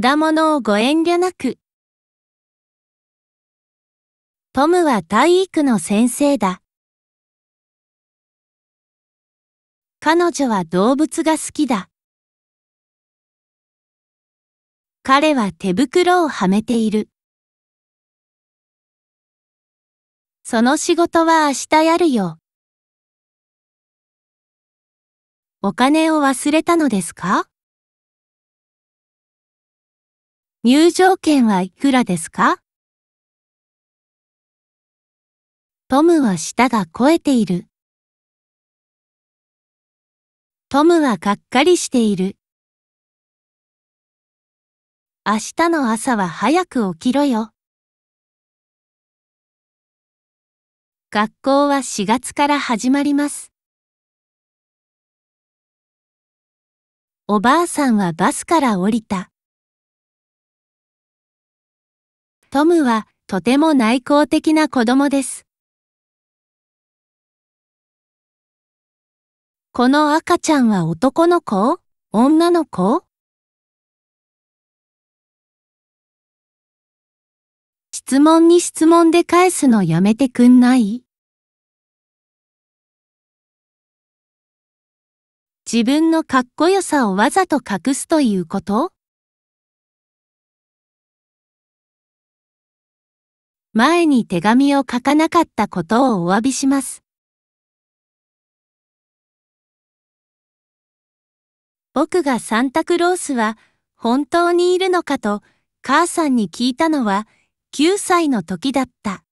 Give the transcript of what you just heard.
果物をご遠慮なく。トムは体育の先生だ。彼女は動物が好きだ。彼は手袋をはめている。その仕事は明日やるよ。お金を忘れたのですか入場券はいくらですかトムは舌が肥えている。トムはがっかりしている。明日の朝は早く起きろよ。学校は4月から始まります。おばあさんはバスから降りた。トムはとても内向的な子供です。この赤ちゃんは男の子女の子質問に質問で返すのやめてくんない自分のかっこよさをわざと隠すということ前に手紙を書かなかったことをお詫びします。僕がサンタクロースは本当にいるのかと母さんに聞いたのは9歳の時だった。